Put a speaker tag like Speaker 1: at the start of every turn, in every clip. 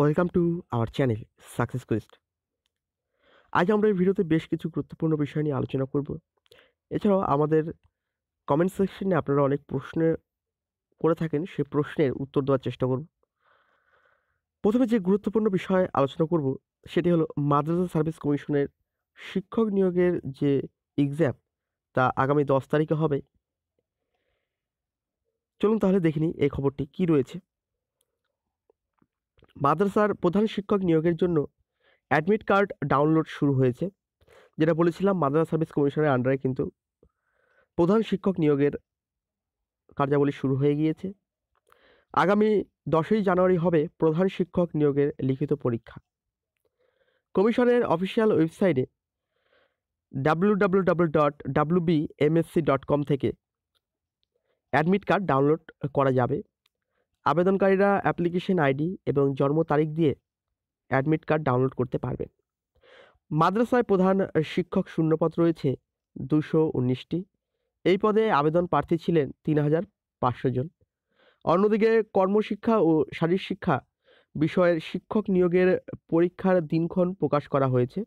Speaker 1: welcome to our channel success quest আজ আমরা এই ভিডিওতে বেশ কিছু গুরুত্বপূর্ণ বিষয় নিয়ে আলোচনা করব এছাড়াও আমাদের কমেন্ট সেকশনে আপনারা অনেক প্রশ্ন করে থাকেন সেই প্রশ্নের উত্তর দেওয়ার চেষ্টা করব প্রথমে যে গুরুত্বপূর্ণ বিষয় আলোচনা করব সেটি হলো মাদ্রাসা সার্ভিস কমিশনের শিক্ষক নিয়োগের যে এক্সাম তা আগামী দশ তারিখে হবে চলুন তাহলে দেখিনি এই খবরটি কি রয়েছে মাদ্রাসার প্রধান শিক্ষক নিয়োগের জন্য অ্যাডমিট কার্ড ডাউনলোড শুরু হয়েছে যেটা বলেছিলাম মাদ্রাস সার্ভিস কমিশনের আন্ডারে কিন্তু প্রধান শিক্ষক নিয়োগের কার্যাবলী শুরু হয়ে গিয়েছে আগামী দশই জানুয়ারি হবে প্রধান শিক্ষক নিয়োগের লিখিত পরীক্ষা কমিশনের অফিসিয়াল ওয়েবসাইটে ডাব্লু ডট ডট কম থেকে অ্যাডমিট কার্ড ডাউনলোড করা যাবে আবেদনকারীরা অ্যাপ্লিকেশন আইডি এবং জন্ম তারিখ দিয়ে অ্যাডমিট কার্ড ডাউনলোড করতে পারবেন মাদ্রাসায় প্রধান শিক্ষক শূন্যপদ রয়েছে দুশো উনিশটি এই পদে আবেদন প্রার্থী ছিলেন তিন হাজার পাঁচশো জন অন্যদিকে কর্মশিক্ষা ও শারীর শিক্ষা বিষয়ের শিক্ষক নিয়োগের পরীক্ষার দিনক্ষণ প্রকাশ করা হয়েছে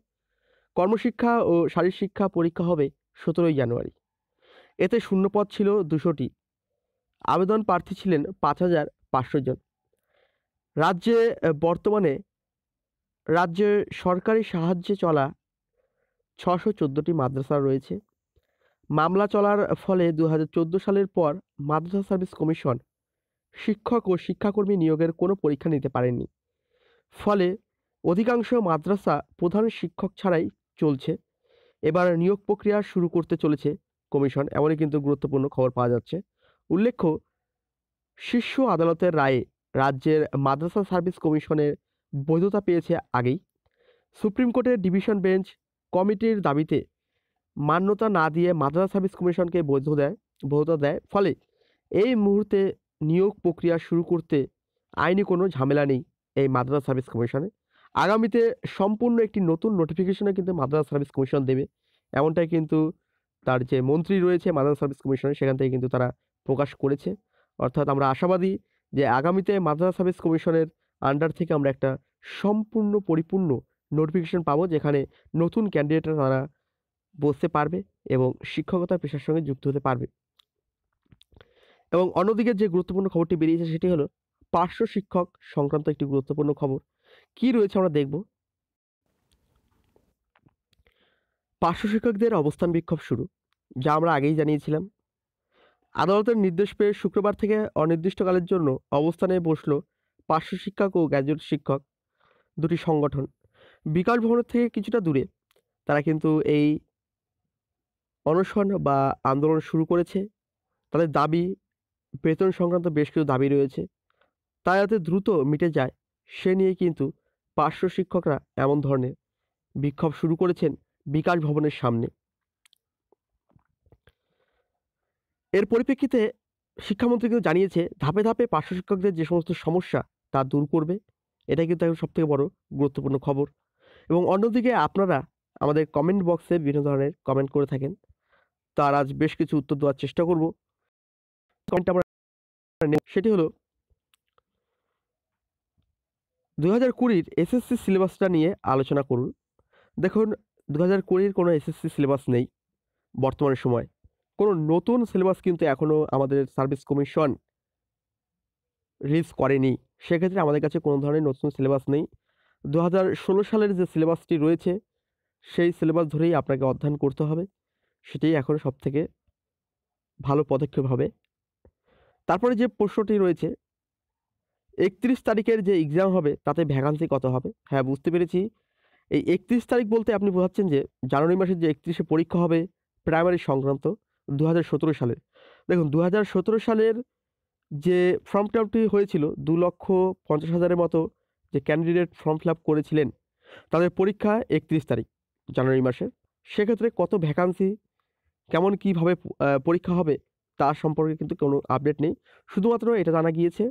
Speaker 1: কর্মশিক্ষা ও শারীর শিক্ষা পরীক্ষা হবে সতেরোই জানুয়ারি এতে শূন্যপদ ছিল দুশোটি আবেদন প্রার্থী ছিলেন পাঁচ হাজার পাঁচশো জন রাজ্যে বর্তমানে রাজ্যের সরকারি সাহায্যে চলা ছশো চোদ্দোটি মাদ্রাসা রয়েছে মামলা চলার ফলে দু সালের পর মাদ্রাসা সার্ভিস কমিশন শিক্ষক ও শিক্ষাকর্মী নিয়োগের কোনো পরীক্ষা নিতে পারেনি ফলে অধিকাংশ মাদ্রাসা প্রধান শিক্ষক ছাড়াই চলছে এবার নিয়োগ প্রক্রিয়া শুরু করতে চলেছে কমিশন এমনই কিন্তু গুরুত্বপূর্ণ খবর পাওয়া যাচ্ছে উল্লেখ্য শীর্ষ আদালতের রায়ে রাজ্যের মাদ্রাসা সার্ভিস কমিশনের বৈধতা পেয়েছে আগেই সুপ্রিম কোর্টের ডিভিশন বেঞ্চ কমিটির দাবিতে মান্যতা না দিয়ে মাদ্রাসা সার্ভিস কমিশনকে বৈধ দেয় বৈধতা দেয় ফলে এই মুহূর্তে নিয়োগ প্রক্রিয়া শুরু করতে আইনি কোনো ঝামেলা নেই এই মাদ্রাসা সার্ভিস কমিশনে আগামীতে সম্পূর্ণ একটি নতুন নোটিফিকেশনে কিন্তু মাদ্রাসা সার্ভিস কমিশন দেবে এমনটাই কিন্তু তার যে মন্ত্রী রয়েছে মাদ্রাসা সার্ভিস কমিশনে সেখান থেকে কিন্তু তারা প্রকাশ করেছে অর্থাৎ আমরা আশাবাদী যে আগামীতে মাদ্রাসা সার্ভিস কমিশনের আন্ডার থেকে আমরা একটা সম্পূর্ণ পরিপূর্ণ নোটিফিকেশন পাবো যেখানে নতুন ক্যান্ডিডেটরা তারা বসতে পারবে এবং শিক্ষকতার পেশার সঙ্গে যুক্ত হতে পারবে এবং অন্যদিকে যে গুরুত্বপূর্ণ খবরটি বেরিয়েছে সেটি হলো পার্শ্ব শিক্ষক সংক্রান্ত একটি গুরুত্বপূর্ণ খবর কি রয়েছে আমরা দেখব পার্শ্ব শিক্ষকদের অবস্থান বিক্ষোভ শুরু যা আমরা আগেই জানিয়েছিলাম আদালতের নির্দেশ পেয়ে শুক্রবার থেকে অনির্দিষ্টকালের জন্য অবস্থানে বসল পার্শ্ব শিক্ষক ও গ্র্যাজুয়েট শিক্ষক দুটি সংগঠন বিকাশ ভবনের থেকে কিছুটা দূরে তারা কিন্তু এই অনশন বা আন্দোলন শুরু করেছে তাদের দাবি বেতন সংক্রান্ত বেশ কিছু দাবি রয়েছে তা যাতে দ্রুত মিটে যায় সে নিয়ে কিন্তু পার্শ্ব শিক্ষকরা এমন ধরনের বিক্ষোভ শুরু করেছেন বিকাশ ভবনের সামনে এর পরিপ্রেক্ষিতে শিক্ষামন্ত্রী কিন্তু জানিয়েছে ধাপে ধাপে পার্শ্ব শিক্ষকদের যে সমস্ত সমস্যা তা দূর করবে এটা কিন্তু এখন সবথেকে বড় গুরুত্বপূর্ণ খবর এবং অন্যদিকে আপনারা আমাদের কমেন্ট বক্সে বিভিন্ন ধরনের কমেন্ট করে থাকেন তার আজ বেশ কিছু উত্তর দেওয়ার চেষ্টা করব কমেন্ট আমরা সেটি হলো দু হাজার কুড়ির এসএসসি সিলেবাসটা নিয়ে আলোচনা করুন দেখুন দু হাজার কুড়ির কোনো এসএসসি সিলেবাস নেই বর্তমানের সময় কোনো নতুন সিলেবাস কিন্তু এখনও আমাদের সার্ভিস কমিশন রিলিজ করেনি সেক্ষেত্রে আমাদের কাছে কোনো ধরনের নতুন সিলেবাস নেই দু সালের যে সিলেবাসটি রয়েছে সেই সিলেবাস ধরেই আপনাকে অধ্যয়ন করতে হবে সেটাই এখন থেকে ভালো পদক্ষেপ হবে তারপরে যে প্রশ্নটি রয়েছে একত্রিশ তারিখের যে এক্সাম হবে তাতে ভ্যাকান্সি কত হবে হ্যাঁ বুঝতে পেরেছি এই একত্রিশ তারিখ বলতে আপনি বোঝাচ্ছেন যে জানুয়ারি মাসের যে একত্রিশে পরীক্ষা হবে প্রাইমারি সংক্রান্ত দু সালে দেখুন দু সালের যে ফর্ম ফিল আপটি হয়েছিল দু লক্ষ পঞ্চাশ হাজারের মতো যে ক্যান্ডিডেট ফর্ম ফিল আপ করেছিলেন তাদের পরীক্ষা একত্রিশ তারিখ জানুয়ারি মাসে সেক্ষেত্রে কত ভ্যাকান্সি কেমন কীভাবে পরীক্ষা হবে তার সম্পর্কে কিন্তু কোনো আপডেট নেই শুধুমাত্র এটা জানা গিয়েছে